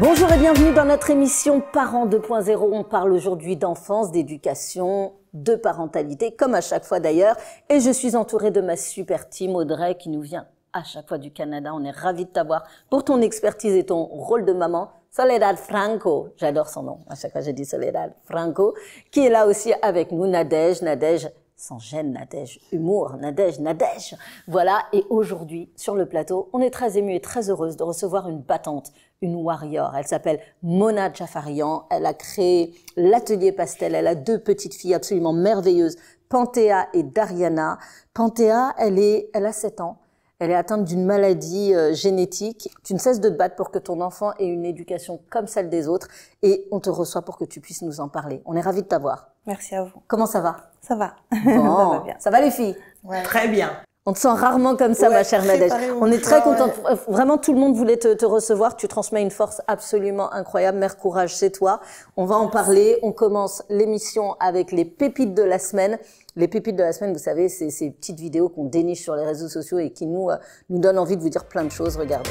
Bonjour et bienvenue dans notre émission Parents 2.0. On parle aujourd'hui d'enfance, d'éducation, de parentalité, comme à chaque fois d'ailleurs. Et je suis entourée de ma super team Audrey qui nous vient à chaque fois du Canada. On est ravis de t'avoir pour ton expertise et ton rôle de maman. Soledad Franco, j'adore son nom, à chaque fois j'ai dit Soledad Franco, qui est là aussi avec nous, Nadège, Nadège, sans gêne, Nadège, humour, Nadège, Nadège. Voilà, et aujourd'hui, sur le plateau, on est très ému et très heureuse de recevoir une battante, une warrior. Elle s'appelle Mona Jafarian. Elle a créé l'atelier pastel. Elle a deux petites filles absolument merveilleuses, Panthea et Dariana. Panthea, elle est, elle a 7 ans. Elle est atteinte d'une maladie euh, génétique. Tu ne cesses de te battre pour que ton enfant ait une éducation comme celle des autres et on te reçoit pour que tu puisses nous en parler. On est ravis de t'avoir. Merci à vous. Comment ça va Ça va. ça va bien. Ça va les filles Très bien. On te sent rarement comme ça, ma chère Nadège. On est très content, euh, Vraiment, tout le monde voulait te, recevoir. Tu transmets une force absolument incroyable. Mère Courage, c'est toi. On va en parler. On commence l'émission avec les pépites de la semaine. Les pépites de la semaine, vous savez, c'est ces petites vidéos qu'on déniche sur les réseaux sociaux et qui nous, euh, nous donnent envie de vous dire plein de choses. Regardez.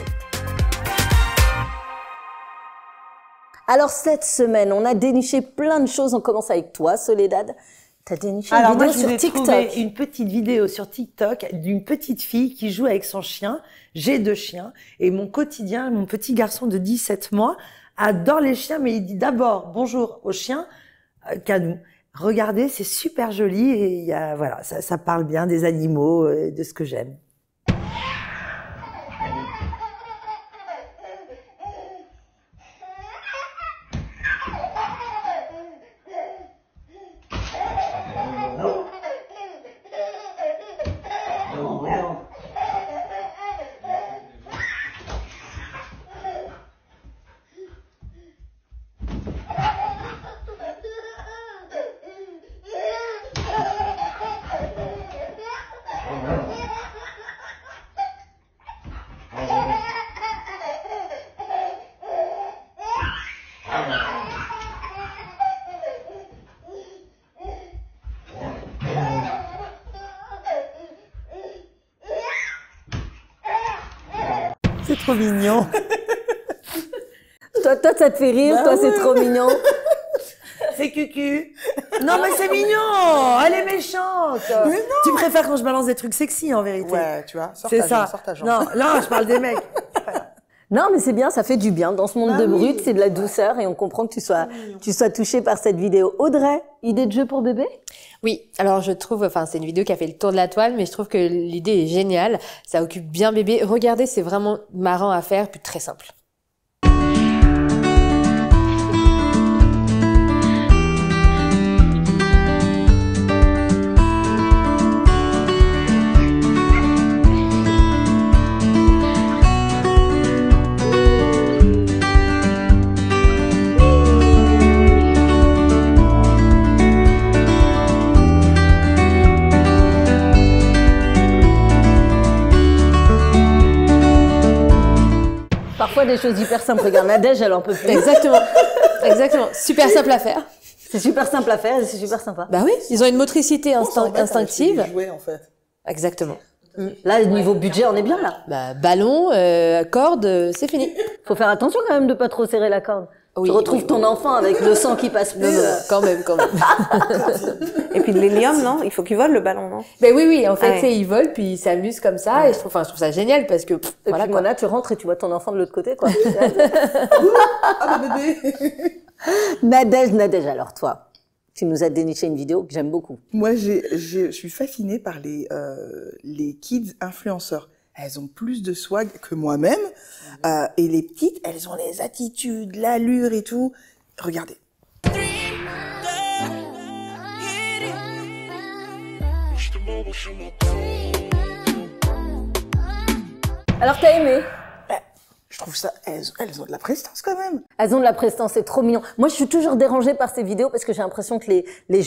Alors cette semaine, on a déniché plein de choses. On commence avec toi, Soledad une Alors moi, une petite vidéo sur TikTok d'une petite fille qui joue avec son chien. J'ai deux chiens et mon quotidien, mon petit garçon de 17 mois adore les chiens, mais il dit d'abord bonjour aux chiens euh, nous. Regardez, c'est super joli et voilà, ça, parle bien des animaux, de ce que j'aime. trop mignon. toi, toi, ça te fait rire, bah toi, c'est trop mignon. C'est cucu. Non, mais c'est mignon. Elle est méchante. Tu préfères quand je balance des trucs sexy, en vérité. Ouais, tu vois. C'est ça. ta jambe. Non, là, je parle des mecs. Non, mais c'est bien, ça fait du bien. Dans ce monde bah de brut, c'est de la douceur et on comprend que tu sois, ah tu sois touchée par cette vidéo. Audrey, idée de jeu pour bébé Oui, alors je trouve, enfin c'est une vidéo qui a fait le tour de la toile, mais je trouve que l'idée est géniale. Ça occupe bien bébé. Regardez, c'est vraiment marrant à faire, puis très simple. fois des choses hyper simples. Regarde, Nadège, elle en peut plus. Exactement. Exactement. Super simple à faire. C'est super simple à faire et c'est super sympa. Bah oui, ils ont une motricité instinctive. Jouer, en fait. Exactement. Mm. Là, niveau budget, on est bien là. Bah, ballon, euh, corde, euh, c'est fini. Faut faire attention quand même de pas trop serrer la corde tu retrouves ton enfant avec le sang qui passe plus. Euh, quand même, quand même. et puis de l'hélium, non Il faut qu'il vole le ballon, non Ben oui, oui. En fait, ils volent, il vole puis il s'amuse comme ça. Et je trouve, je trouve ça génial parce que. et voilà, puis, tu rentres et tu vois ton enfant de l'autre côté, quoi. ah, bébé. Nadège, Nadège, alors toi, tu nous as déniché une vidéo que j'aime beaucoup. Moi, je suis fascinée par les euh, les kids influenceurs elles ont plus de swag que moi-même. Euh, et les petites, elles ont les attitudes, l'allure et tout. Regardez. Alors t'as aimé je trouve ça, elles, ont de la prestance quand même. Elles ont de la prestance, c'est trop mignon. Moi, je suis toujours dérangée par ces vidéos parce que j'ai l'impression que les, les,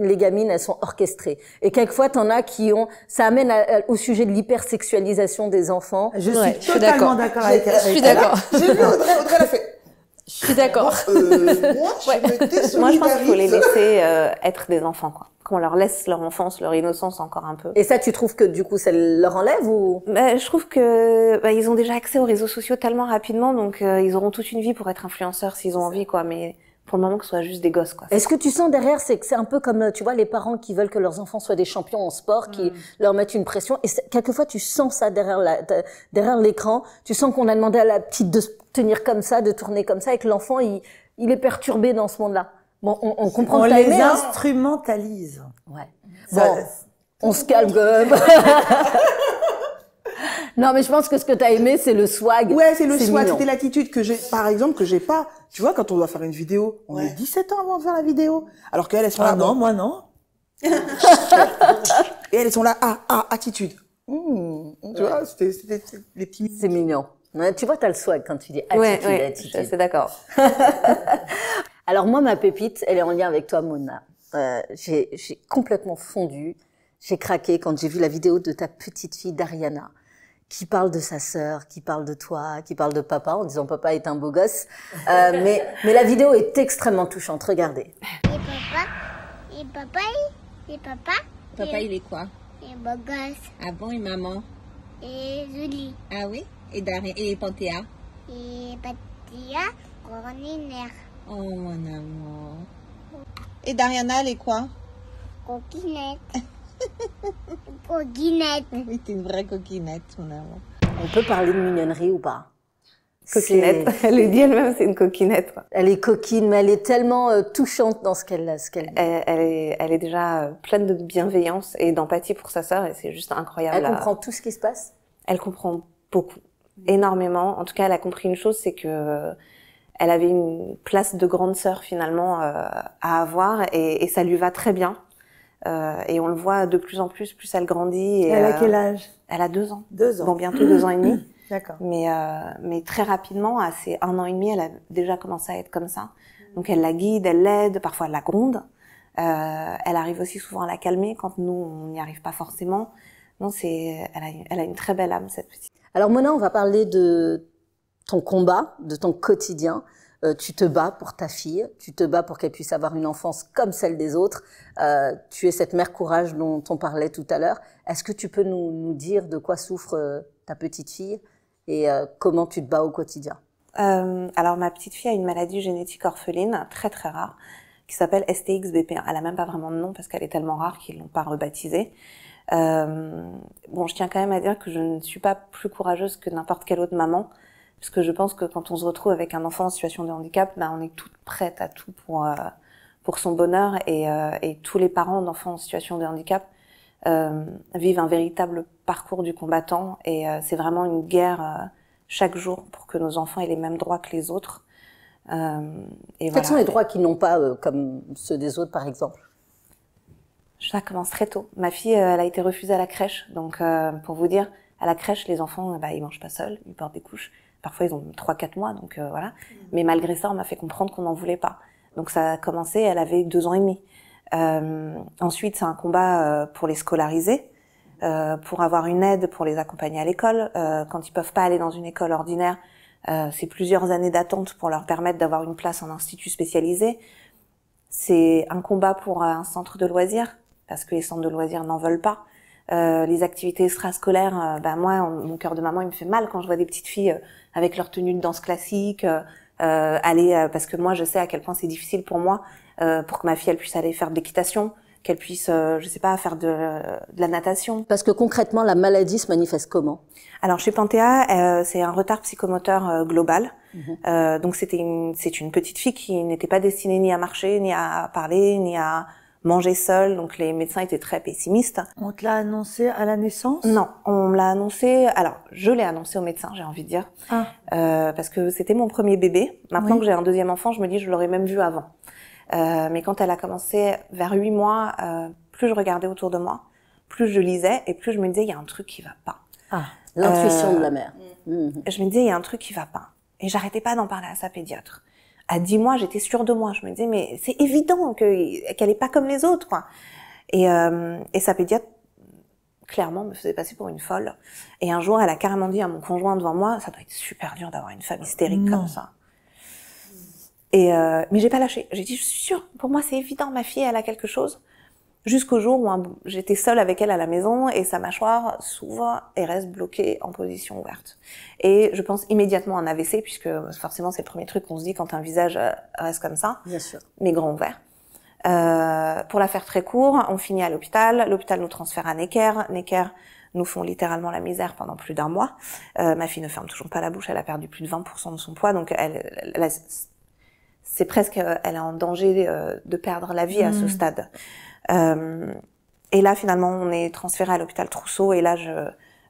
les, gamines, elles sont orchestrées. Et quelquefois, t'en as qui ont, ça amène au sujet de l'hypersexualisation des enfants. Je suis totalement d'accord avec elle. Je suis d'accord. J'ai vu Audrey, l'a fait. Je suis d'accord. Euh, moi, je, moi, je pense qu'il faut les laisser euh, être des enfants, quoi qu'on leur laisse leur enfance, leur innocence encore un peu. Et ça, tu trouves que du coup, ça leur enlève ou Mais ben, Je trouve que ben, ils ont déjà accès aux réseaux sociaux tellement rapidement, donc euh, ils auront toute une vie pour être influenceurs s'ils ont envie, quoi. Mais pour le moment, que ce soit juste des gosses, quoi. Est-ce que tu sens derrière, c'est que c'est un peu comme, euh, tu vois, les parents qui veulent que leurs enfants soient des champions en sport, qui mm. leur mettent une pression. Et quelquefois, tu sens ça derrière la, derrière l'écran. Tu sens qu'on a demandé à la petite de tenir comme ça, de tourner comme ça, et que l'enfant, il, il est perturbé dans ce monde-là on, comprend les hein. instrumentalise. Ouais. bon, on se calme Non, mais je pense que ce que tu as aimé, c'est le swag. Ouais, c'est le swag, c'était l'attitude que j'ai, par exemple, que j'ai pas. Tu vois, quand on doit faire une vidéo, on a est 17 ans avant de faire la vidéo. Alors qu'elles, elles sont ah là. non, moi non. et elles sont là, ah, ah attitude. Mmh, mmh, tu vois, c'était les petits. C'est mignon. tu vois, as le swag quand tu dis attitude, attitude. C'est d'accord. Alors moi, ma pépite, elle est en lien avec toi, Mona. Euh, j'ai complètement fondu, j'ai craqué quand j'ai vu la vidéo de ta petite fille Dariana qui parle de sa sœur, qui parle de toi, qui parle de papa en disant papa est un beau gosse. Euh, mais, la vidéo est extrêmement touchante, regardez. Et papa, et papa, et papa. Papa, il est quoi Il est beau gosse. Ah bon, et maman Et Julie. Ah oui Et Pantéa et Panthéa Et Panthéa, ordinaire. Oh mon amour. Et Dariana, elle est quoi Coquinette. coquinette. Oui, t'es une vraie coquinette, mon amour. On peut parler de mignonnerie ou pas Coquinette. Elle le dit elle-même, c'est une coquinette. Elle est coquine, mais elle est tellement euh, touchante dans ce qu'elle a elle, elle, est, elle est déjà euh, pleine de bienveillance et d'empathie pour sa sœur, et c'est juste incroyable. Elle comprend tout ce qui se passe Elle comprend beaucoup, énormément. En tout cas, elle a compris une chose, c'est que euh, elle avait une place de grande sœur finalement euh, à avoir et, ça lui va très bien. Euh, et on le voit de plus en plus, plus elle grandit. Et, elle a euh, quel âge Elle a deux ans. Deux ans. Bon, bientôt deux ans et demi. D'accord. Mais, mais très rapidement, à ses un an et demi, elle a déjà commencé à être comme ça. Donc elle la guide, elle l'aide, parfois elle la gronde. elle arrive aussi souvent à la calmer quand nous on n'y arrive pas forcément. Non, c'est, elle a, elle a, une très belle âme cette petite. Alors maintenant, on va parler de ton combat de ton quotidien. Euh, tu te bats pour ta fille, tu te bats pour qu'elle puisse avoir une enfance comme celle des autres. Euh, tu es cette mère courage dont on parlait tout à l'heure. Est-ce que tu peux nous, dire de quoi souffre euh, ta petite fille et comment tu te bats au quotidien Alors ma petite fille a une maladie génétique orpheline très très rare qui s'appelle STXBP1. Elle a même pas vraiment de nom parce qu'elle est tellement rare qu'ils l'ont pas rebaptisée. bon, je tiens quand même à dire que je ne suis pas plus courageuse que n'importe quelle autre maman. Parce que je pense que quand on se retrouve avec un enfant en situation de handicap, ben on est toutes prêtes à tout pour, euh, pour son bonheur. Et, euh, et tous les parents d'enfants en situation de handicap euh, vivent un véritable parcours du combattant. Et euh, c'est vraiment une guerre chaque jour pour que nos enfants aient les mêmes droits que les autres. et Quels sont les droits qu'ils n'ont pas, comme ceux des autres, par exemple ça commence très tôt. Ma fille, elle a été refusée à la crèche. Donc, pour vous dire, à la crèche, les enfants, bah, ils mangent pas seuls, ils portent des couches. Parfois, ils ont trois quatre mois, donc euh, voilà. Mm. Mais malgré ça, on m'a fait comprendre qu'on n'en voulait pas. Donc ça a commencé, elle avait deux ans et demi. Euh, ensuite, c'est un combat euh, pour les scolariser, pour avoir une aide, pour les accompagner à l'école. quand ils peuvent pas aller dans une école ordinaire, c'est plusieurs années d'attente pour leur permettre d'avoir une place en institut spécialisé. C'est un combat pour un centre de loisirs, parce que les centres de loisirs n'en veulent pas. Euh, les activités extrascolaires, euh, bah moi, mon cœur de maman, il me fait mal quand je vois des petites filles euh, avec leur tenue de danse classique, aller parce que moi, je sais à quel point c'est difficile pour moi pour que ma fille elle puisse aller faire de l'équitation, qu'elle puisse, je sais pas, faire de, de, la natation. Parce que concrètement, la maladie se manifeste comment Alors chez Panthéa, c'est un retard psychomoteur global. Mhm. donc c'était c'est une petite fille qui n'était pas destinée ni à marcher, ni à parler, ni à manger seul, donc les médecins étaient très pessimistes. On te l'a annoncé à la naissance Non, on me l'a annoncé. Alors, je l'ai annoncé au médecin, j'ai envie de dire, ah. euh, parce que c'était mon premier bébé. Maintenant que j'ai un deuxième enfant, je me dis je l'aurais même vu avant. Euh, mais quand elle a commencé vers huit mois, euh, plus je regardais autour de moi, plus je lisais et plus je me disais il y a un truc qui va pas. Ah, l'intuition de la mère. Je me disais il y a un truc qui va pas. Et j'arrêtais pas d'en parler à sa pédiatre à dix mois, j'étais sûre de moi. Je me disais, mais c'est évident qu'elle est n'est pas comme les autres. Quoi. Et, euh, et sa pédiatre, clairement, me faisait passer pour une folle. Et un jour, elle a carrément dit à mon conjoint devant moi, ça doit être super dur d'avoir une femme hystérique comme ça. Et euh, mais j'ai pas lâché. J'ai dit, je suis sûre, pour moi c'est évident, ma fille, elle a quelque chose jusqu'au jour où j'étais seule avec elle à la maison et sa mâchoire s'ouvre et reste bloquée en position ouverte. Et je pense immédiatement à un AVC puisque forcément c'est le premier truc qu'on se dit quand un visage euh, reste comme ça, sûr. mais grand ouvert. Euh, pour la faire très court, on finit à l'hôpital. L'hôpital nous transfère à Necker. Necker nous font littéralement la misère pendant plus d'un mois. Euh, ma fille ne ferme toujours pas la bouche. Elle a perdu plus de 20% de son poids, donc elle, c'est presque, elle est en danger de perdre la vie à ce mmh. stade. Euh, et là, finalement, on est transféré à l'hôpital Trousseau. Et là,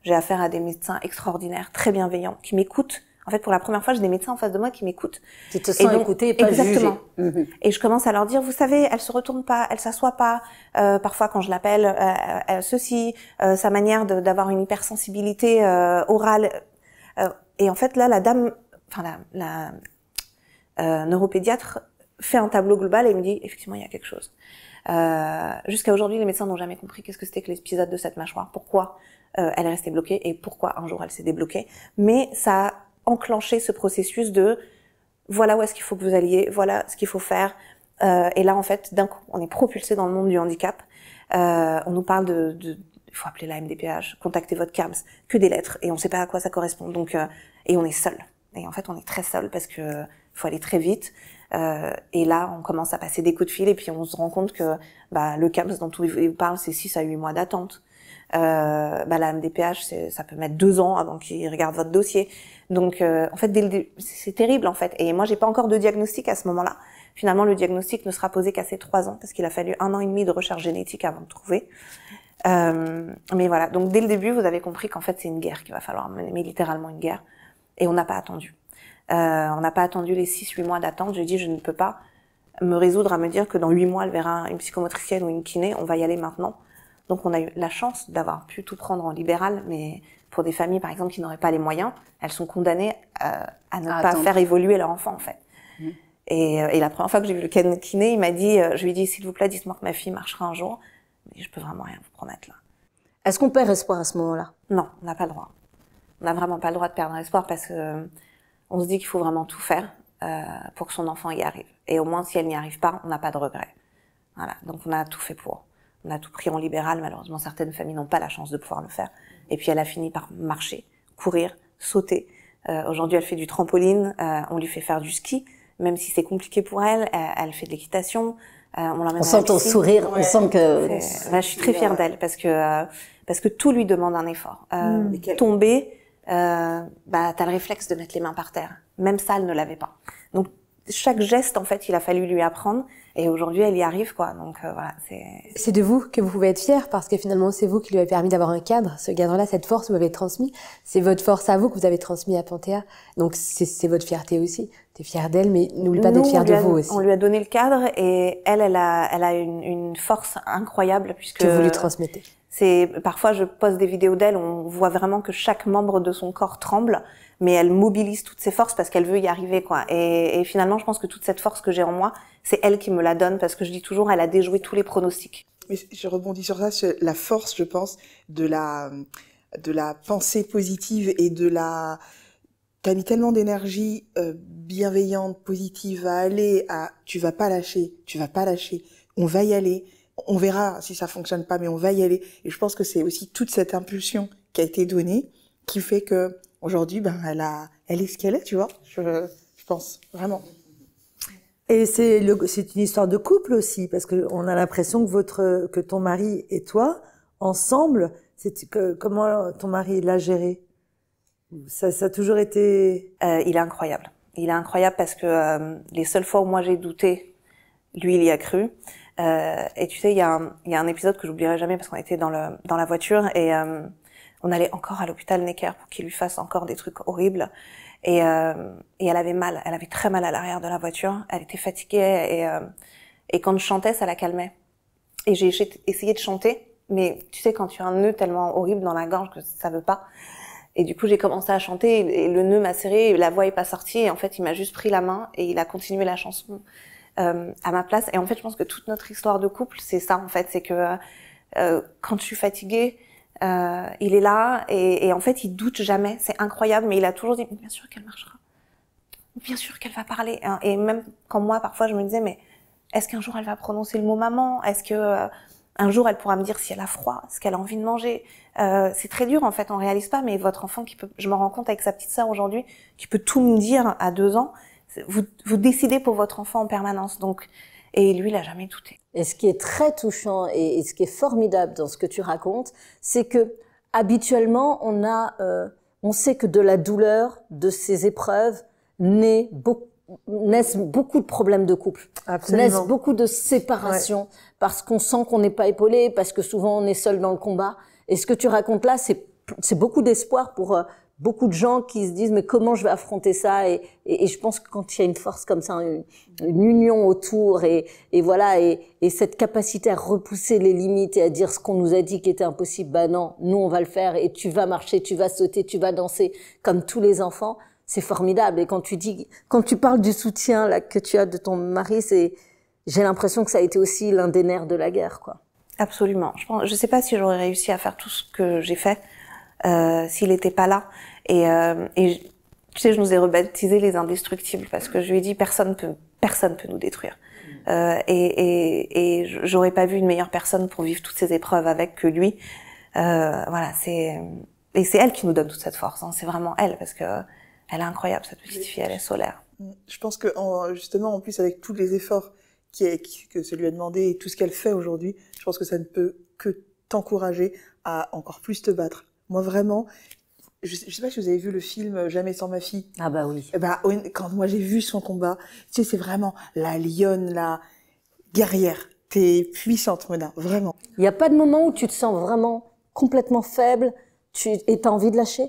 j'ai affaire à des médecins extraordinaires, très bienveillants, qui m'écoutent. En fait, pour la première fois, j'ai des médecins en face de moi qui m'écoutent. Qui te sens et pas Exactement. Mm-hmm. Et je commence à leur dire, vous savez, elle se retourne pas, elle s'assoit pas. Euh, parfois, quand je l'appelle, euh, ceci, euh, sa manière d'avoir une hypersensibilité orale. et en fait, là, la dame, enfin la, la neuropédiatre, fait un tableau global et me dit, effectivement, il y a quelque chose. Euh, jusqu'à aujourd'hui, les médecins n'ont jamais compris qu'est-ce que c'était que l'épisode de cette mâchoire, pourquoi euh, elle est restée bloquée et pourquoi un jour elle s'est débloquée. Mais ça a enclenché ce processus de voilà où est-ce qu'il faut que vous alliez, voilà ce qu'il faut faire. Euh, et là, en fait, d'un coup, on est propulsé dans le monde du handicap. on nous parle de, de il faut appeler la MDPH, contacter votre CAMS, que des lettres, et on ne sait pas à quoi ça correspond. Donc, et on est seul. Et en fait, on est très seul parce que faut aller très vite. Euh, et là, on commence à passer des coups de fil et puis on se rend compte que bah, le CAPS dont il vous parle, c'est 6 à 8 mois d'attente. Euh, bah, la MDPH, ça peut mettre deux ans avant qu'ils regardent votre dossier. Donc, euh, en fait, c'est terrible en fait. Et moi, j'ai pas encore de diagnostic à ce moment-là. Finalement, le diagnostic ne sera posé qu'à ces trois ans parce qu'il a fallu un an et demi de recherche génétique avant de trouver. Euh, mais voilà. Donc, dès le début, vous avez compris qu'en fait, c'est une guerre qu'il va falloir mener, mais littéralement une guerre. Et on n'a pas attendu. Euh, on n'a pas attendu les 6-8 mois d'attente. Je dit, je ne peux pas me résoudre à me dire que dans 8 mois, elle verra une psychomotricienne ou une kiné. On va y aller maintenant. Donc on a eu la chance d'avoir pu tout prendre en libéral, mais pour des familles par exemple qui n'auraient pas les moyens, elles sont condamnées euh, à, ne pas faire évoluer leur enfant en fait. Mmh. Et, euh, et, la première fois que j'ai vu le kiné, il m'a dit, je lui ai dit s'il vous plaît, dites-moi que ma fille marchera un jour, mais je peux vraiment rien vous promettre là. Est-ce qu'on perd espoir à ce moment-là Non, on n'a pas le droit. On n'a vraiment pas le droit de perdre espoir parce que on se dit qu'il faut vraiment tout faire euh, pour que son enfant y arrive. Et au moins, si elle n'y arrive pas, on n'a pas de regret. Voilà, donc on a tout fait pour. On a tout pris en libéral, malheureusement, certaines familles n'ont pas la chance de pouvoir le faire. Et puis elle a fini par marcher, courir, sauter. Euh, aujourd'hui, elle fait du trampoline, euh, on lui fait faire du ski, même si c'est compliqué pour elle, elle fait de l'équitation. on, on sent ton sourire, on sent que... je suis très fière d'elle parce que parce que tout lui demande un effort. Mmh. Tomber, euh, bah, tu as le réflexe de mettre les mains par terre. Même ça, elle ne l'avait pas. Donc, chaque geste, en fait, il a fallu lui apprendre. Et aujourd'hui, elle y arrive, quoi. Donc, euh, voilà, c'est... de vous que vous pouvez être fier, parce que finalement, c'est vous qui lui avez permis d'avoir un cadre. Ce cadre-là, cette force, vous l'avez transmis. C'est votre force à vous que vous avez transmis à Panthéa. Donc, c'est votre fierté aussi. T'es fier d'elle, mais n'oublie pas d'être fière de vous aussi. On lui a donné le cadre, et elle, elle a, elle a une, une force incroyable, puisque... Que vous lui transmettez parfois je poste des vidéos d'elle, on voit vraiment que chaque membre de son corps tremble, mais elle mobilise toutes ses forces parce qu'elle veut y arriver quoi. Et, finalement, je pense que toute cette force que j'ai en moi, c'est elle qui me la donne parce que je dis toujours, elle a déjoué tous les pronostics. Mais je rebondis sur ça, la force, je pense, de la pensée positive et de la T'as mis tellement d'énergie euh, bienveillante, positive à aller à tu vas pas lâcher, tu vas pas lâcher, on va y aller, on verra si ça fonctionne pas, mais on va y aller. Et je pense que c'est aussi toute cette impulsion qui a été donnée qui fait que aujourd'hui, ben, elle a, elle est ce qu'elle est, tu vois. Je, pense vraiment. Et c'est le, c'est une histoire de couple aussi, parce que on a l'impression que votre, que ton mari et toi, ensemble, c'est que comment ton mari l'a géré. Ça, a toujours été. Euh, il est incroyable. Il est incroyable parce que euh, les seules fois où moi j'ai douté, lui il y a cru. Euh, et tu sais, il y, a un, épisode que j'oublierai jamais parce qu'on était dans, la voiture et euh, on allait encore à l'hôpital Necker pour qu'il lui fasse encore des trucs horribles. Euh, et, elle avait mal, elle avait très mal à l'arrière de la voiture, elle était fatiguée et, quand je chantais, ça la calmait. Et j'ai essayé de chanter, mais tu sais, quand tu as un nœud tellement horrible dans la gorge que ça veut pas. Et du coup, j'ai commencé à chanter et le nœud m'a serré, la voix est pas sortie et en fait, il m'a juste pris la main et il a continué la chanson. Euh, à ma place. Et en fait, je pense que toute notre histoire de couple, c'est ça en fait, c'est que euh, quand je suis fatiguée, euh, il est là et, en fait, il doute jamais. C'est incroyable, mais il a toujours dit bien sûr qu'elle marchera, bien sûr qu'elle va parler. Hein, et même quand moi, parfois, je me disais mais est-ce qu'un jour elle va prononcer le mot maman Est-ce que un jour, elle pourra me dire si elle a froid, ce qu'elle a envie de manger. c'est très dur en fait, on réalise pas. Mais votre enfant qui peut, je me rends compte avec sa petite sœur aujourd'hui, qui peut tout me dire à deux ans, vous, vous décidez pour votre enfant en permanence. Donc, et lui, il n'a jamais douté. Et ce qui est très touchant et, ce qui est formidable dans ce que tu racontes, c'est que habituellement, on a, euh, on sait que de la douleur, de ces épreuves, beaucoup naissent beaucoup de problèmes de couple, Absolument. naissent beaucoup de séparations parce qu'on sent qu'on n'est pas épaulé, parce que souvent on est seul dans le combat. Et ce que tu racontes là, c'est beaucoup d'espoir pour euh, beaucoup de gens qui se disent mais comment je vais affronter ça et, je pense que quand il y a une force comme ça, une, union autour et, voilà et, cette capacité à repousser les limites et à dire ce qu'on nous a dit qui était impossible, bah non, nous on va le faire et tu vas marcher, tu vas sauter, tu vas danser comme tous les enfants, c'est formidable. Et quand tu dis, quand tu parles du soutien là que tu as de ton mari, c'est j'ai l'impression que ça a été aussi l'un des nerfs de la guerre quoi. Absolument. Je ne je sais pas si j'aurais réussi à faire tout ce que j'ai fait euh, s'il n'était pas là. Et, euh, et tu sais, je nous ai rebaptisé les indestructibles parce que je lui ai dit personne peut personne peut nous détruire. Euh, et et, et j'aurais pas vu une meilleure personne pour vivre toutes ces épreuves avec que lui. Euh, voilà, c'est et c'est elle qui nous donne toute cette force. Hein. C'est vraiment elle parce que elle est incroyable cette petite fille, elle est solaire. Je pense que justement en plus avec tous les efforts qui est, que lui a demandé et tout ce qu'elle fait aujourd'hui, je pense que ça ne peut que t'encourager à encore plus te battre moi, vraiment, je ne sais, pas si vous avez vu le film euh, Jamais sans ma fille. Ah bah oui. bah, quand moi j'ai vu son combat, tu sais, c'est vraiment la lionne, la guerrière. T'es puissante, Mona, vraiment. Il n'y a pas de moment où tu te sens vraiment complètement faible tu, as envie de lâcher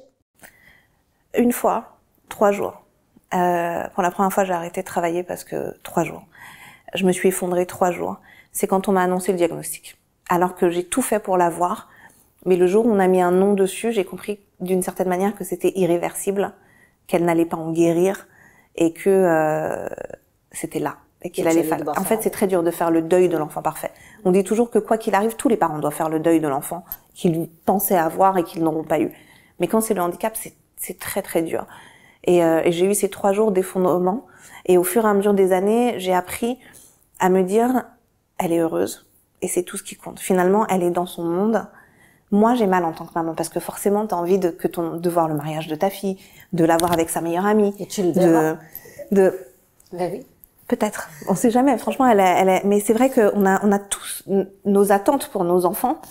Une fois, trois jours. Euh, pour la première fois, j'ai arrêté de travailler parce que trois jours. Je me suis effondrée trois jours. C'est quand on m'a annoncé le diagnostic. Alors que j'ai tout fait pour l'avoir, mais le jour où on a mis un nom dessus, j'ai compris d'une certaine manière que c'était irréversible, qu'elle n'allait pas en guérir et que euh, c'était là et qu'il allait falloir. En fait, c'est très dur de faire le deuil de l'enfant parfait. On dit toujours que quoi qu'il arrive, tous les parents doivent faire le deuil de l'enfant qu'ils pensaient avoir et qu'ils n'auront pas eu. Mais quand c'est le handicap, c'est très très dur. Et, euh, et j'ai eu ces trois jours d'effondrement. Et au fur et à mesure des années, j'ai appris à me dire, elle est heureuse. Et c'est tout ce qui compte. Finalement, elle est dans son monde moi j'ai mal en tant que maman parce que forcément t'as envie de que de voir le mariage de ta fille, de l'avoir avec sa meilleure amie, et le de, de ben oui. Peut-être, on sait jamais. Franchement, elle, elle mais c'est vrai qu'on a on a tous nos attentes pour nos enfants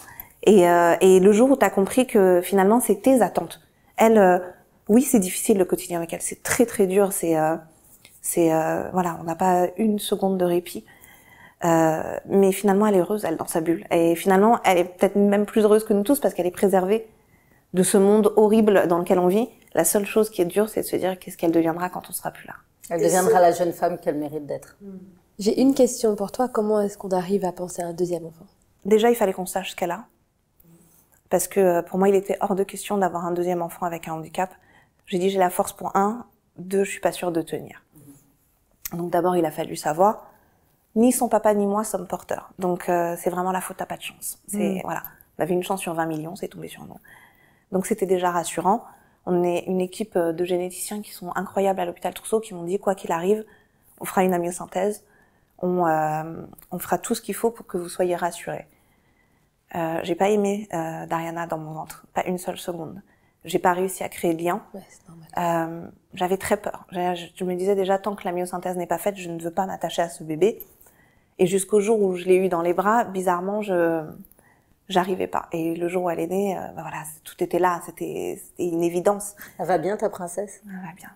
et euh, et le jour où t'as compris que finalement c'est tes attentes. Elle, euh, oui c'est difficile le quotidien avec elle, c'est très très dur, c'est euh, c'est voilà on n'a pas une seconde de répit. Euh, mais finalement, elle est heureuse, elle dans sa bulle. Et finalement, elle est peut-être même plus heureuse que nous tous parce qu'elle est préservée de ce monde horrible dans lequel on vit. La seule chose qui est dure, c'est de se dire qu'est-ce qu'elle deviendra quand on sera plus là. Elle deviendra la jeune femme qu'elle mérite d'être. Hmm. J'ai une question pour toi. Comment est-ce qu'on arrive à penser à un deuxième enfant Déjà, il fallait qu'on sache ce qu'elle a. Parce que euh, pour moi, il était hors de question d'avoir un deuxième enfant avec un handicap. J'ai dit, j'ai la force pour un, deux, je suis pas sûre de tenir. Donc d'abord, il a fallu savoir ni son papa ni moi sommes porteurs. Donc euh, c'est vraiment la faute à pas de chance. C'est mm. voilà, on avait une chance sur 20 millions, c'est tombé sur nous. Donc c'était déjà rassurant. On est une équipe euh, de généticiens qui sont incroyables à l'hôpital Trousseau, qui m'ont dit quoi qu'il arrive, on fera une amyosynthèse, euh, on, fera tout ce qu'il faut pour que vous soyez rassurés. Euh, j'ai pas aimé euh, Dariana dans mon ventre, pas une seule seconde. J'ai pas réussi à créer de lien. j'avais très peur. Je, me disais déjà tant que la myosynthèse n'est pas faite, je ne veux pas m'attacher à ce bébé. Et jusqu'au jour où je l'ai eu dans les bras, bizarrement, je j'arrivais pas. Et le jour où elle est née, euh, ben voilà, tout était là, c'était une évidence. Elle va bien ta princesse Elle va bien.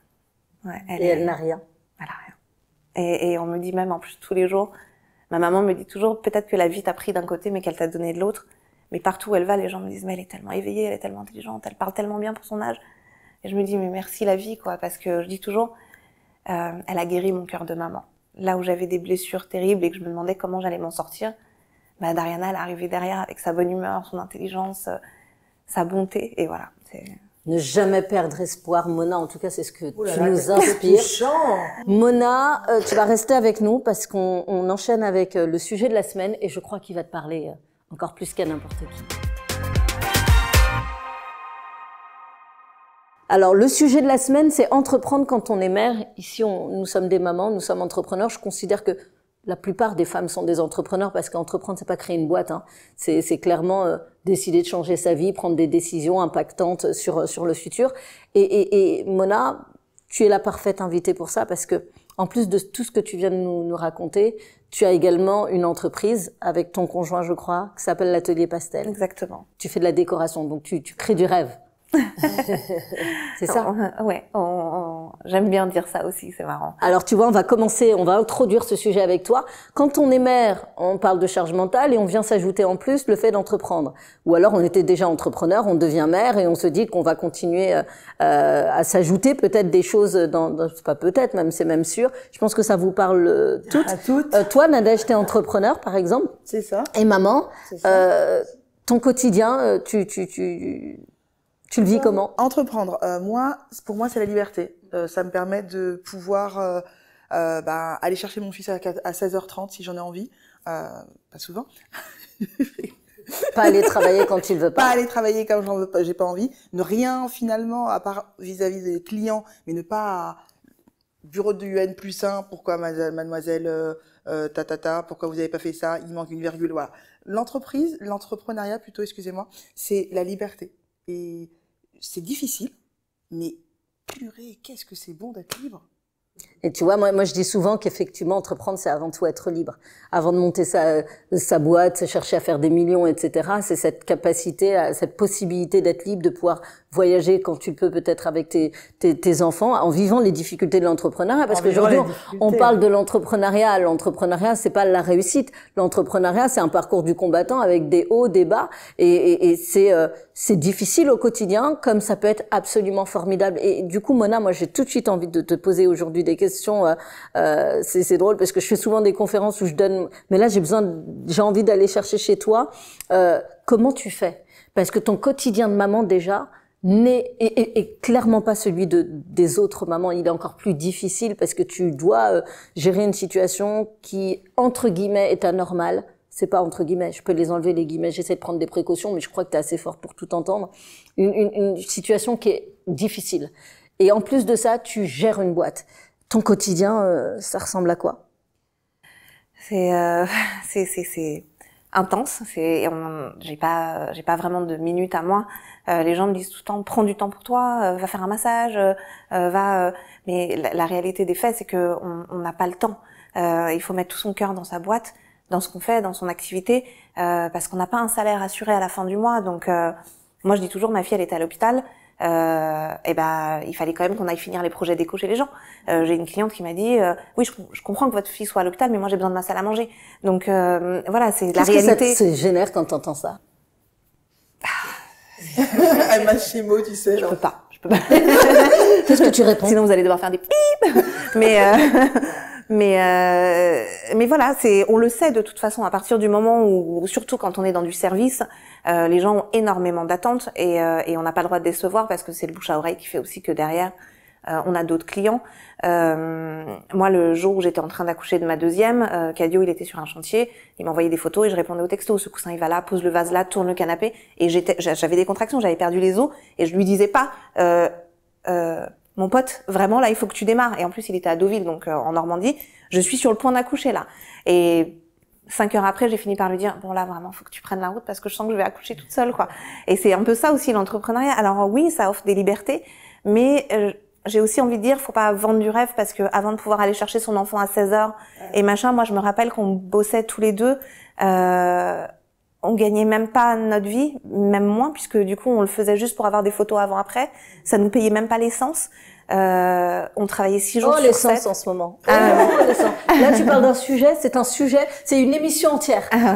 Ouais, elle et elle n'a rien. Elle a rien. Et, on me dit même en plus tous les jours, ma maman me dit toujours peut-être que la vie t'a pris d'un côté mais qu'elle t'a donné de l'autre. Mais partout où elle va, les gens me disent mais elle est tellement éveillée, elle est tellement intelligente, elle parle tellement bien pour son âge. Et je me dis mais merci la vie quoi, parce que je dis toujours, euh, elle a guéri mon cœur de maman là où j'avais des blessures terribles et que je me demandais comment j'allais m'en sortir, bah Dariana, elle arrivait derrière avec sa bonne humeur, son intelligence, euh, sa bonté, et voilà. Ne jamais perdre espoir, Mona. En tout cas, c'est ce que tu nous inspires. Mona, euh, tu vas rester avec nous parce qu'on enchaîne avec euh, le sujet de la semaine et je crois qu'il va te parler encore plus qu'à n'importe qui. Alors le sujet de la semaine, c'est entreprendre quand on est mère. Ici, nous sommes des mamans, nous sommes entrepreneurs. Je considère que la plupart des femmes sont des entrepreneurs parce qu'entreprendre, c'est pas créer une boîte. Hein. C'est clairement euh, décider de changer sa vie, prendre des décisions impactantes sur euh, le futur. Et, Mona, tu es la parfaite invitée pour ça parce que en plus de tout ce que tu viens de nous, raconter, tu as également une entreprise avec ton conjoint, je crois, qui s'appelle l'Atelier Pastel. Exactement. Tu fais de la décoration, donc tu crées du rêve. c'est ça. ouais, on, j'aime bien dire ça aussi, c'est marrant. Alors tu vois, on va commencer, on va introduire ce sujet avec toi. Quand on est mère, on parle de charge mentale et on vient s'ajouter en plus le fait d'entreprendre. Ou alors on était déjà entrepreneur, on devient mère et on se dit qu'on va continuer euh, euh à s'ajouter peut-être des choses dans, dans pas peut-être, même c'est même sûr. Je pense que ça vous parle euh, toutes. À toutes. Euh, toi, Nadège, t'es entrepreneur par exemple. C'est ça. Et maman. Euh, ton quotidien, tu, tu, tu, tu le vis comment Entreprendre. Euh, moi, pour moi, c'est la liberté. Euh, ça me permet de pouvoir euh, bah, aller chercher mon fils à, à 16h30 si j'en ai envie. pas souvent. pas aller travailler quand il veut pas. aller travailler quand j'en veux pas, j'ai pas envie. Ne rien finalement, à part vis-à-vis des clients, mais ne pas bureau de UN plus 1, pourquoi mademoiselle tatata, pourquoi vous n'avez pas fait ça, il manque une virgule, voilà. L'entreprise, l'entrepreneuriat plutôt, excusez-moi, c'est la liberté. Et c'est difficile, mais purée, qu'est-ce que c'est bon d'être libre et tu vois, moi, moi je dis souvent qu'effectivement, entreprendre, c'est avant tout être libre. Avant de monter sa, sa boîte, chercher à faire des millions, etc., c'est cette capacité, cette possibilité d'être libre, de pouvoir voyager quand tu peux, peut-être avec tes, tes, tes, enfants, en vivant les difficultés de l'entrepreneuriat. Parce qu'aujourd'hui, on parle de l'entrepreneuriat. L'entrepreneuriat, c'est pas la réussite. L'entrepreneuriat, c'est un parcours du combattant avec des hauts, des bas. Et, et, euh, c'est difficile au quotidien, comme ça peut être absolument formidable. Et du coup, Mona, moi, j'ai tout de suite envie de te poser aujourd'hui des questions euh, euh, c'est drôle parce que je fais souvent des conférences où je donne, mais là j'ai besoin, j'ai envie d'aller chercher chez toi. Euh, comment tu fais Parce que ton quotidien de maman déjà n'est et, clairement pas celui de des autres mamans. Il est encore plus difficile parce que tu dois euh, gérer une situation qui entre guillemets est anormale c'est pas entre guillemets, je peux les enlever les guillemets, j'essaie de prendre des précautions, mais je crois que tu es assez fort pour tout entendre, une, une, une, situation qui est difficile. Et en plus de ça, tu gères une boîte. Ton quotidien, euh, ça ressemble à quoi euh, C'est c'est intense. C'est j'ai pas j'ai pas vraiment de minutes à moi. Euh, les gens me disent tout le temps prends du temps pour toi, va faire un massage, va. mais la, réalité des faits, c'est que on n'a pas le temps. il faut mettre tout son cœur dans sa boîte, dans ce qu'on fait, dans son activité, parce qu'on n'a pas un salaire assuré à la fin du mois. Donc moi, je dis toujours, ma fille, elle est à l'hôpital euh, et eh ben il fallait quand même qu'on aille finir les projets d'éco chez les gens. Euh, j'ai une cliente qui m'a dit euh, oui je, comprends que votre fille soit à l'hôpital mais moi j'ai besoin de ma salle à manger. Donc euh, voilà c'est la réalité. Qu'est-ce que ça te génère quand t'entends ça Elle ah. tu sais. Je peux pas. Je peux pas. Qu'est-ce que tu réponds Sinon vous allez devoir faire des pib. Mais euh, mais euh, mais voilà, c'est on le sait de toute façon à partir du moment où surtout quand on est dans du service, euh, les gens ont énormément d'attentes euh, et, on n'a pas le droit de décevoir parce que c'est le bouche à oreille qui fait aussi que derrière on a d'autres clients. moi, le jour où j'étais en train d'accoucher de ma deuxième, Cadio, il était sur un chantier, il m'envoyait des photos et je répondais au texto. Ce coussin, il va là, pose le vase là, tourne le canapé. Et j'étais, j'avais des contractions, j'avais perdu les os et je lui disais pas. Euh, mon pote, vraiment là, il faut que tu démarres. Et en plus, il était à Deauville, donc euh, en Normandie. Je suis sur le point d'accoucher là. Et cinq heures après, j'ai fini par lui dire, bon là, vraiment, faut que tu prennes la route parce que je sens que je vais accoucher toute seule, quoi. Et c'est un peu ça aussi l'entrepreneuriat. Alors euh, oui, ça offre des libertés, mais euh, j'ai aussi envie de dire, faut pas vendre du rêve parce que avant de pouvoir aller chercher son enfant à 16 heures et machin, moi je me rappelle qu'on bossait tous les deux on gagnait même pas notre vie, même moins, puisque du coup on le faisait juste pour avoir des photos avant-après. Ça nous payait même pas l'essence. Euh, on travaillait six jours oh, sur sept. en ce moment. Ah Là, tu parles d'un sujet, c'est un sujet, c'est une émission entière. Ah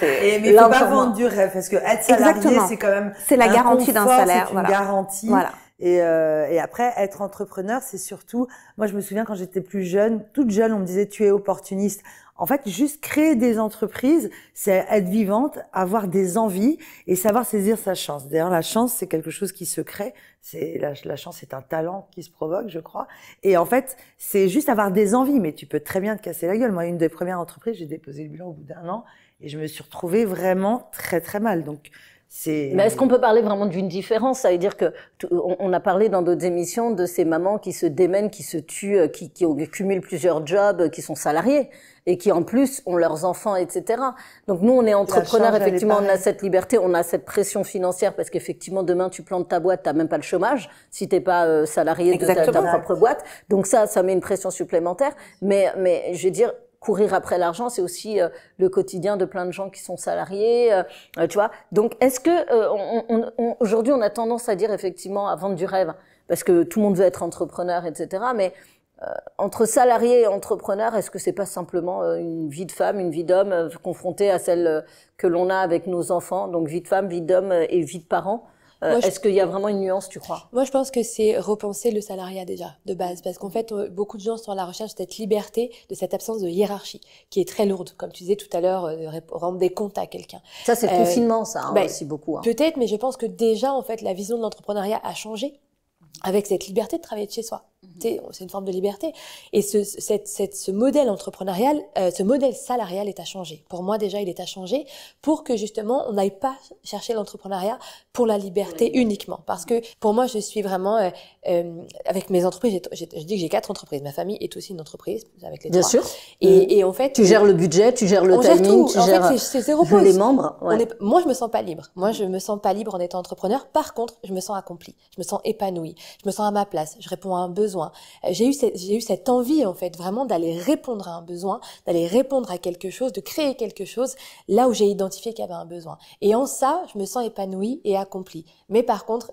ouais, Et mais faut pas vendre du rêve, parce que être salarié, c'est quand même. C'est la garantie d'un salaire. C'est une garantie. Voilà. Et, euh, et, après, être entrepreneur, c'est surtout. Moi, je me souviens quand j'étais plus jeune, toute jeune, on me disait tu es opportuniste. En fait, juste créer des entreprises, c'est être vivante, avoir des envies et savoir saisir sa chance. D'ailleurs, la chance, c'est quelque chose qui se crée. C'est la, chance, c'est un talent qui se provoque, je crois. Et en fait, c'est juste avoir des envies, mais tu peux très bien te casser la gueule. Moi, une des premières entreprises, j'ai déposé le bilan au bout d'un an et je me suis retrouvée vraiment très très mal. Donc, mais est-ce qu'on peut parler vraiment d'une différence Ça veut dire que on a parlé dans d'autres émissions de ces mamans qui se démènent, qui se tuent, euh, qui, cumulent plusieurs jobs, euh, qui sont salariés et qui en plus ont leurs enfants, etc. Donc nous, on est entrepreneurs, effectivement, on a cette liberté, on a cette pression financière parce qu'effectivement, demain, tu plantes ta boîte, t'as même pas le chômage si t'es pas euh, salarié de ta, ta propre boîte. Donc ça, ça met une pression supplémentaire. Mais, mais je veux dire, courir après l'argent, c'est aussi euh, le quotidien de plein de gens qui sont salariés, euh, euh, tu vois. Donc, est-ce que on, aujourd'hui on a tendance à dire effectivement à vendre du rêve parce que tout le monde veut être entrepreneur, etc. Mais entre salarié et entrepreneur, est-ce que c'est pas simplement une vie de femme, une vie d'homme confrontée à celle que l'on a avec nos enfants, donc vie de femme, vie d'homme et vie de parent euh, est-ce qu'il y a vraiment une nuance, tu crois Moi, je pense que c'est repenser le salariat déjà, de base. Parce qu'en fait, beaucoup de gens sont à la recherche de cette liberté, de cette absence de hiérarchie, qui est très lourde, comme tu disais tout à l'heure, euh, de rendre des comptes à quelqu'un. Ça, c'est le euh, confinement, ça, hein, ben, aussi beaucoup. Hein. Peut-être, mais je pense que déjà, en fait, la vision de l'entrepreneuriat a changé avec cette liberté de travailler de chez soi c'est une forme de liberté. Et ce, cette, ce modèle entrepreneurial, euh, ce modèle salarial est à changer. Pour moi déjà, il est à changer pour que justement on n'aille pas chercher l'entrepreneuriat pour la liberté uniquement. Parce que pour moi, je suis vraiment euh, euh, avec mes entreprises. je dis que j'ai quatre entreprises. Ma famille est aussi une entreprise avec les Bien sûr. Et, mmh. et, en fait, tu gères le budget, tu gères le on timing, gère tout. en fait, c'est, zéro les membres. On est, moi, je me sens pas libre. Moi, je me sens pas libre en étant entrepreneur. Par contre, je me sens accompli. Je me sens épanoui. Je me sens à ma place. Je réponds à un besoin euh, j'ai eu, cette, j'ai eu cette envie, en fait, vraiment d'aller répondre à un besoin, d'aller répondre à quelque chose, de créer quelque chose là où j'ai identifié qu'il y avait un besoin. Et en ça, je me sens épanouie et accomplie. Mais par contre,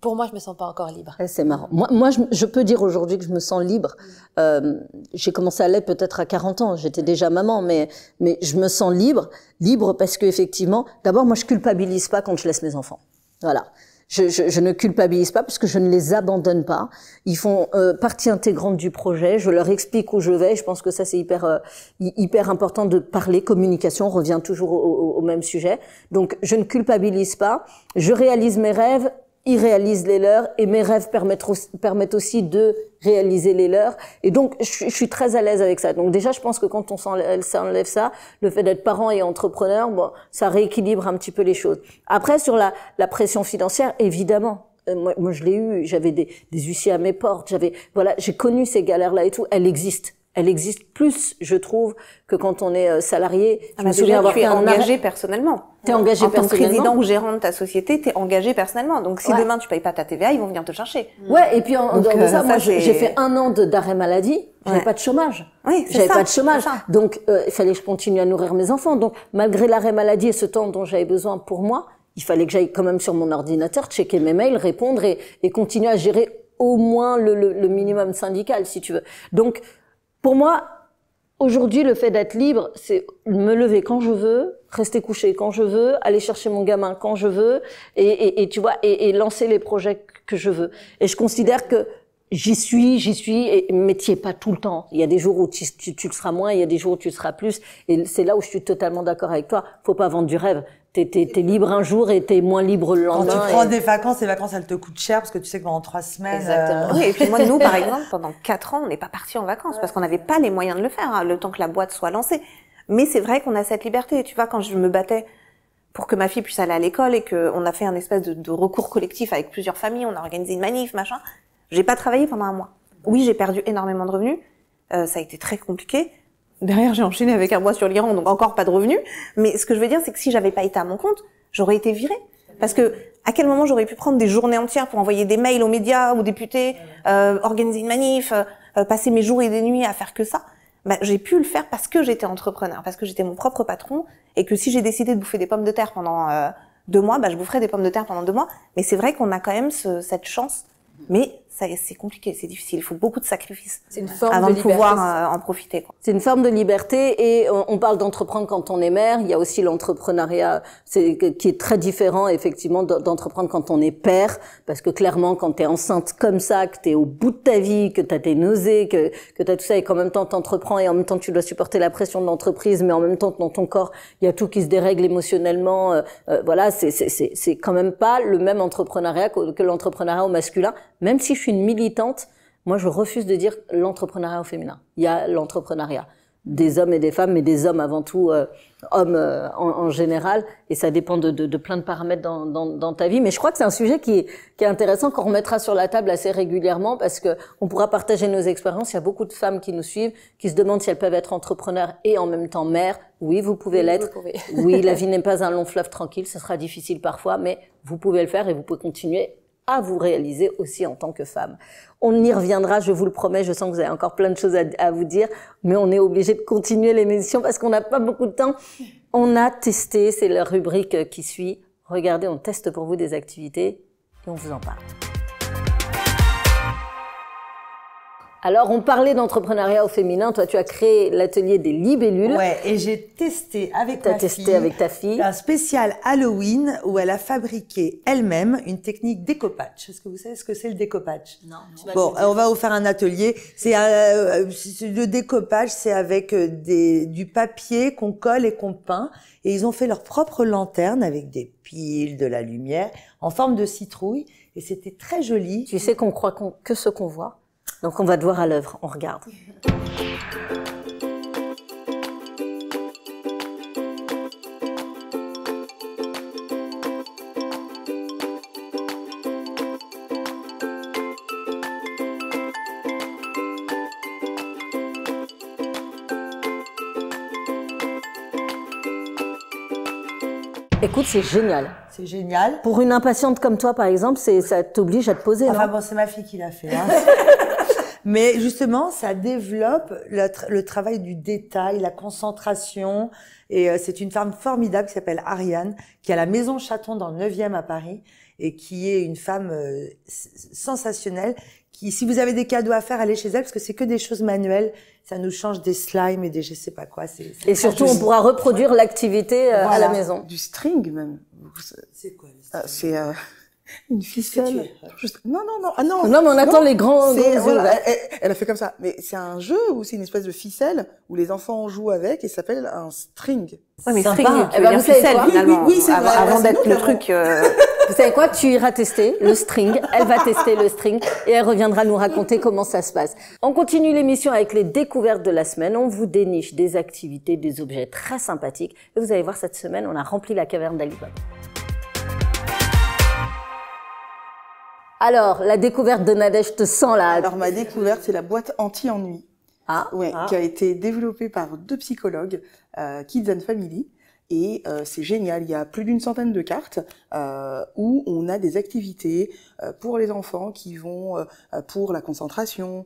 pour moi, je me sens pas encore libre. Eh, c'est marrant. Moi, je, peux dire aujourd'hui que je me sens libre. Euh, j'ai commencé à l'être peut-être à 40 ans. J'étais déjà maman, mais, mais je me sens libre. Libre parce que, effectivement, d'abord, moi, je culpabilise pas quand je laisse mes enfants. Voilà. Je, ne culpabilise pas parce que je ne les abandonne pas. Ils font euh, partie intégrante du projet. Je leur explique où je vais. Je pense que ça c'est hyper euh, hyper important de parler communication. revient toujours au, même sujet. Donc je ne culpabilise pas. Je réalise mes rêves ils réalisent les leurs et mes rêves permettent aussi, de réaliser les leurs. Et donc, je, suis très à l'aise avec ça. Donc déjà, je pense que quand on s'enlève, ça, le fait d'être parent et entrepreneur, bon, ça rééquilibre un petit peu les choses. Après, sur la, pression financière, évidemment. Euh, moi, je l'ai eu. J'avais des, des huissiers à mes portes. J'avais, voilà, j'ai connu ces galères-là et tout. Elles existent elle existe plus, je trouve, que quand on est euh, salarié. je ah me bah souviens avoir tu es engagé personnellement. Tu es engagé en personnellement. tant président ou gérant de ta société, tu es engagé personnellement. Donc si demain tu payes pas ta TVA, ils vont venir te chercher. Mm. Ouais, et puis en, dehors de euh, j'ai fait un an d'arrêt maladie, j'avais pas de chômage. Oui, J'avais pas de chômage. Donc euh, il fallait que je continue à nourrir mes enfants. Donc malgré l'arrêt maladie et ce temps dont j'avais besoin pour moi, il fallait que j'aille quand même sur mon ordinateur, checker mes mails, répondre et, continuer à gérer au moins le minimum syndical, si tu veux. Donc pour moi, Aujourd'hui, le fait d'être libre, c'est me lever quand je veux, rester couché quand je veux, aller chercher mon gamin quand je veux, et, tu vois, et, lancer les projets que je veux. Et je considère que j'y suis, j'y suis, et, mais tu pas tout le temps. Il y a des jours où tu, tu, le seras moins, il y a des jours où tu le seras plus, et c'est là où je suis totalement d'accord avec toi. Faut pas vendre du rêve t'es, libre un jour et t'es moins libre le lendemain. Quand tu prends des vacances, les vacances, elles te coûtent cher parce que tu sais que pendant trois semaines. Exactement. Euh, et puis moi, nous, par exemple, pendant quatre ans, on n'est pas parti en vacances parce qu'on n'avait pas les moyens de le faire, hein, le temps que la boîte soit lancée. Mais c'est vrai qu'on a cette liberté. Tu vois, quand je me battais pour que ma fille puisse aller à l'école et qu'on a fait un espèce de, recours collectif avec plusieurs familles, on a organisé une manif, machin, j'ai pas travaillé pendant un mois. Oui, j'ai perdu énormément de revenus. Euh, ça a été très compliqué. Derrière, j'ai enchaîné avec un mois sur l'Iran, donc encore pas de revenus. Mais ce que je veux dire, c'est que si j'avais pas été à mon compte, j'aurais été virée. Parce que à quel moment j'aurais pu prendre des journées entières pour envoyer des mails aux médias, aux députés, euh, organiser une manif, euh, euh, passer mes jours et des nuits à faire que ça bah, J'ai pu le faire parce que j'étais entrepreneur, parce que j'étais mon propre patron, et que si j'ai décidé de bouffer des pommes de terre pendant deux mois, bah, je boufferais des pommes de terre pendant deux mois. Mais c'est vrai qu'on a quand même cette chance. Mais c'est compliqué, c'est difficile. Il faut beaucoup de sacrifices une forme avant de, pouvoir euh, en profiter. C'est une forme de liberté et on, parle d'entreprendre quand on est mère, Il y a aussi l'entrepreneuriat qui est très différent effectivement d'entreprendre quand on est père, parce que clairement quand tu es enceinte comme ça, que tu es au bout de ta vie, que tu as tes nausées, que, que tu as tout ça et qu'en même temps tu entreprends et en même temps tu dois supporter la pression de l'entreprise, mais en même temps dans ton corps il y a tout qui se dérègle émotionnellement. Euh, euh voilà, c'est quand même pas le même entrepreneuriat que l'entrepreneuriat au masculin, même si je suis une militante, moi, je refuse de dire l'entrepreneuriat au féminin. Il y a l'entrepreneuriat des hommes et des femmes, mais des hommes avant tout, euh, hommes euh, en, général, et ça dépend de, plein de paramètres dans, ta vie. Mais je crois que c'est un sujet qui est, qui est intéressant, qu'on remettra sur la table assez régulièrement, parce que on pourra partager nos expériences. Il y a beaucoup de femmes qui nous suivent, qui se demandent si elles peuvent être entrepreneurs et en même temps mères. Oui, vous pouvez l'être. oui, la vie n'est pas un long fleuve tranquille, ce sera difficile parfois, mais vous pouvez le faire et vous pouvez continuer à vous réaliser aussi en tant que femme. On y reviendra, je vous le promets, je sens que vous avez encore plein de choses à, vous dire, mais on est obligé de continuer les l'émission parce qu'on n'a pas beaucoup de temps. On a testé, c'est la rubrique qui suit. Regardez, on teste pour vous des activités et on vous en parle. Alors, on parlait d'entrepreneuriat au féminin. Toi, tu as créé l'atelier des libellules. Ouais, et j'ai testé avec ta testé fille avec ta fille un spécial Halloween où elle a fabriqué elle-même une technique décopage. Est-ce que vous savez ce que c'est le décopage Non. Bon, euh, on va vous faire un atelier. C'est euh, euh, le décopage, c'est avec du papier qu'on colle et qu'on peint. Et ils ont fait leur propre lanterne avec des piles, de la lumière, en forme de citrouille. Et c'était très joli. Tu sais qu'on croit que ce qu'on voit. Donc on va te voir à l'œuvre, on regarde. Écoute, c'est génial. C'est génial. Pour une impatiente comme toi, par exemple, ça t'oblige à te poser. Ah, enfin non bon, c'est ma fille qui l'a fait. Hein. Mais justement, ça développe le, travail du détail, la concentration. Et euh, c'est une femme formidable qui s'appelle Ariane, qui a la maison Chaton dans le 9e à Paris et qui est une femme euh, sensationnelle. Qui, si vous avez des cadeaux à faire, allez chez elle parce que c'est que des choses manuelles. Ça nous change des slimes et des je sais pas quoi. et surtout, on pourra reproduire l'activité euh, à la maison. Du string même. C'est quoi ah, C'est une ficelle. Non, non, non. Ah, non. Non, mais on attend les grands. elle, a fait comme ça. Mais c'est un jeu ou c'est une espèce de ficelle où les enfants en jouent avec et ça s'appelle un string. Eh ben, oui, mais string. vous oui, oui, c'est vrai. Avant d'être le truc. Euh, vous savez quoi Tu iras tester le string. Elle va tester le string et elle reviendra nous raconter comment ça se passe. On continue l'émission avec les découvertes de la semaine. On vous déniche des activités, des objets très sympathiques. Et vous allez voir, cette semaine, on a rempli la caverne d'Alibaba. Alors, la découverte de Nadège, te sent là. Alors, ma découverte, c'est la boîte anti-ennui. Ah. ah. qui a été développée par deux psychologues, euh, Kids and Family et euh, c'est génial. Il y a plus d'une centaine de cartes euh, où on a des activités euh, pour les enfants qui vont euh, pour la concentration,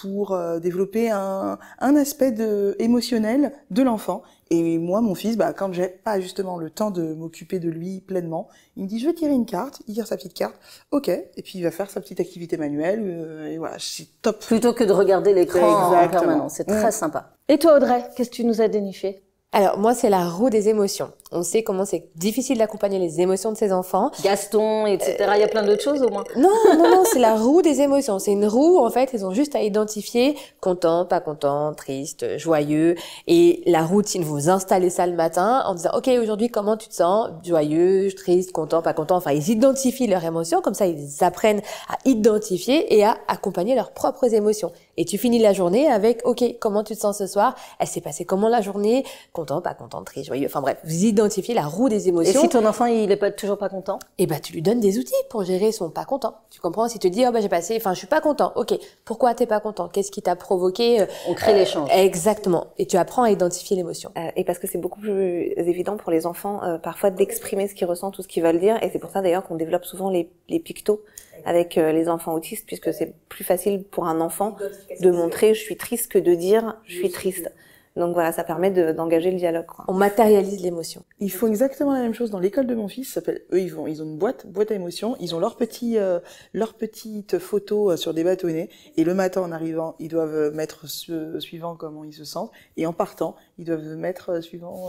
pour développer un, aspect de, émotionnel de l'enfant. Et moi, mon fils, bah, quand j'ai pas justement le temps de m'occuper de lui pleinement, il me dit je vais tirer une carte, il tire sa petite carte, ok, et puis il va faire sa petite activité manuelle. et voilà, c'est top. Plutôt que de regarder l'écran en permanence, c'est très sympa. Et toi, Audrey, qu'est-ce que tu nous as déniché alors moi, c'est la roue des émotions on sait comment c'est difficile d'accompagner les émotions de ses enfants. Gaston, etc. Il y a plein d'autres choses au moins. Non, non, non, c'est la roue des émotions. C'est une roue, en fait, ils ont juste à identifier content, pas content, triste, joyeux. Et la routine, vous installez ça le matin en disant, OK, aujourd'hui, comment tu te sens Joyeux, triste, content, pas content. Enfin, ils identifient leurs émotions, comme ça, ils apprennent à identifier et à accompagner leurs propres émotions. Et tu finis la journée avec, OK, comment tu te sens ce soir Elle s'est passée comment la journée Content, pas content, triste, joyeux. Enfin bref, vous la roue des émotions. Et si ton enfant il est pas, toujours pas content Eh ben tu lui donnes des outils pour gérer son pas content. Tu comprends Si tu te dis oh ben j'ai passé, enfin je suis pas content. Ok, pourquoi t'es pas content Qu'est-ce qui t'a provoqué euh, On crée les l'échange. Euh, exactement. Et tu apprends à identifier l'émotion. Euh, et parce que c'est beaucoup plus évident pour les enfants parfois d'exprimer ce qu'ils ressentent ou ce qu'ils veulent dire. Et c'est pour ça d'ailleurs qu'on développe souvent les, les pictos avec les enfants autistes puisque c'est plus facile pour un enfant de montrer je suis triste que de dire je suis triste. Donc voilà, ça permet d'engager le dialogue. On matérialise l'émotion. Ils font exactement la même chose dans l'école de mon fils. s'appelle, eux, ils, vont, ils ont une boîte, boîte à émotions. Ils ont leurs petits euh, leurs petites photos euh, sur des bâtonnets. Et le matin, en arrivant, ils doivent mettre suivant comment ils se sentent. Et en partant, ils doivent mettre euh, suivant.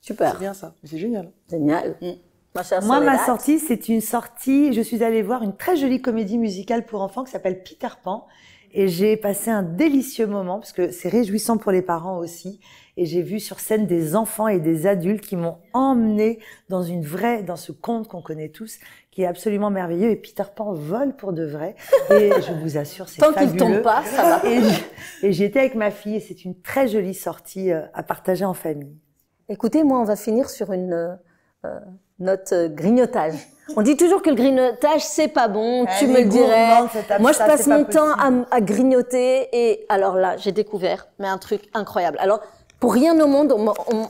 Super. C'est bien ça. C'est génial. Génial. Mm. Moi, ma sortie, c'est une sortie. Je suis allée voir une très jolie comédie musicale pour enfants qui s'appelle Peter Pan et j'ai passé un délicieux moment parce que c'est réjouissant pour les parents aussi. Et j'ai vu sur scène des enfants et des adultes qui m'ont emmené dans une vraie, dans ce conte qu'on connaît tous, qui est absolument merveilleux. Et Peter Pan vole pour de vrai. Et je vous assure, c'est fabuleux. Tant qu'il tombe pas, ça va. Et j'étais avec ma fille et c'est une très jolie sortie euh, à partager en famille. Écoutez, moi, on va finir sur une, euh, notre euh, grignotage. On dit toujours que le grignotage c'est pas bon, eh tu me le dirais. Moi je passe mon temps à, grignoter et alors là j'ai découvert mais un truc incroyable. Alors pour rien au monde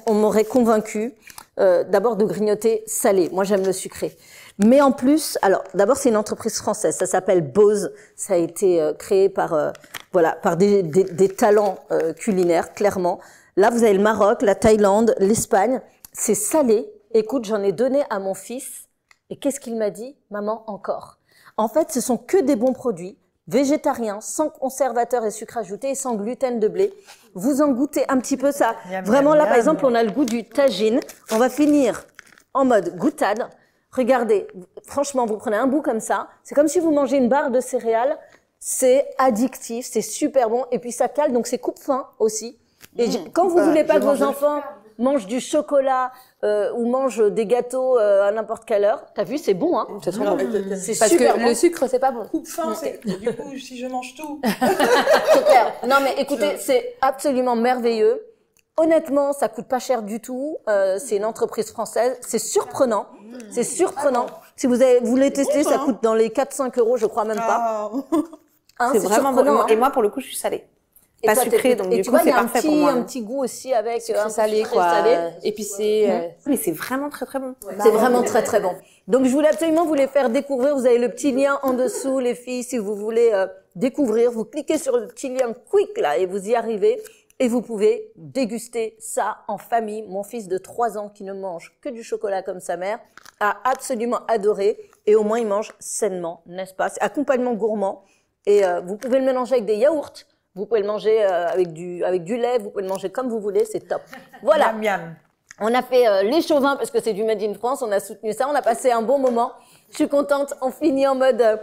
on, m'aurait convaincu euh, d'abord de grignoter salé. Moi j'aime le sucré. Mais en plus, alors d'abord c'est une entreprise française, ça s'appelle Bose, ça a été euh, créé par voilà par des, des talents culinaires clairement. Là vous avez le Maroc, la Thaïlande, l'Espagne, c'est salé Écoute, j'en ai donné à mon fils. Et qu'est-ce qu'il m'a dit Maman, encore. En fait, ce sont que des bons produits, végétariens, sans conservateurs et sucre ajouté, et sans gluten de blé. Vous en goûtez un petit peu ça. Vraiment, là, par exemple, on a le goût du tagine. On va finir en mode gouttade. Regardez, franchement, vous prenez un bout comme ça. C'est comme si vous mangez une barre de céréales. C'est addictif, c'est super bon. Et puis ça cale, donc c'est coupe fin aussi. Et mmh. quand vous voulez pas que vos enfants mange du chocolat euh, ou mange des gâteaux euh, à n'importe quelle heure. T'as vu, c'est bon, hein C'est super le sucre, c'est pas bon. Coupe du coup, si je mange tout. Super. Non, mais écoutez, c'est absolument merveilleux. Honnêtement, ça coûte pas cher du tout. Euh, c'est une entreprise française. C'est surprenant. Mm. C'est surprenant. Si vous avez, voulez tester, ça hein coûte dans les 4-5 euros, je crois même pas. Ah. Hein, c'est vraiment bon. Et hein. moi, pour le coup, je suis salée pas sucré, donc c'est parfait pour moi. un hein. petit goût aussi avec euh, un salé, quoi. salé, épicé. Mais euh. c'est vraiment très très bon. C'est vraiment très très bon. Donc je voulais absolument vous les faire découvrir. Vous avez le petit lien en dessous, les filles, si vous voulez euh, découvrir. Vous cliquez sur le petit lien quick là et vous y arrivez. Et vous pouvez déguster ça en famille. Mon fils de 3 ans qui ne mange que du chocolat comme sa mère a absolument adoré. Et au moins il mange sainement, n'est-ce pas C'est accompagnement gourmand. Et vous pouvez le mélanger avec des yaourts vous pouvez le manger euh, avec du, avec du lait, vous pouvez le manger comme vous voulez, c'est top. Voilà. Miam, On a fait euh, les chauvins parce que c'est du Made in France, on a soutenu ça, on a passé un bon moment. Je suis contente, on finit en mode, euh,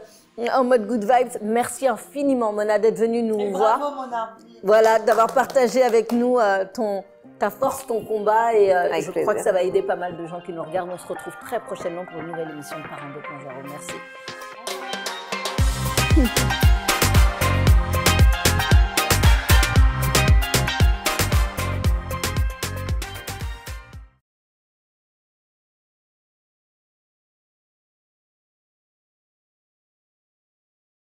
en mode good vibes. Merci infiniment, Mona, d'être venue nous Et voir. Bravo, Mona. Voilà, d'avoir partagé avec nous ton, ta force, ton combat. Et je crois que ça va aider pas mal de gens qui nous regardent. On se retrouve très prochainement pour une nouvelle émission de Parents 2.0. Merci.